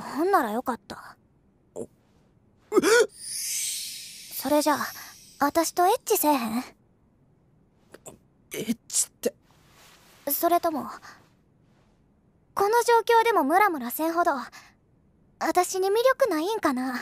ほんならよかった。それじゃあ、私とエッチせえへんエッチって。それとも、この状況でもムラムラせんほど、私に魅力ないんかな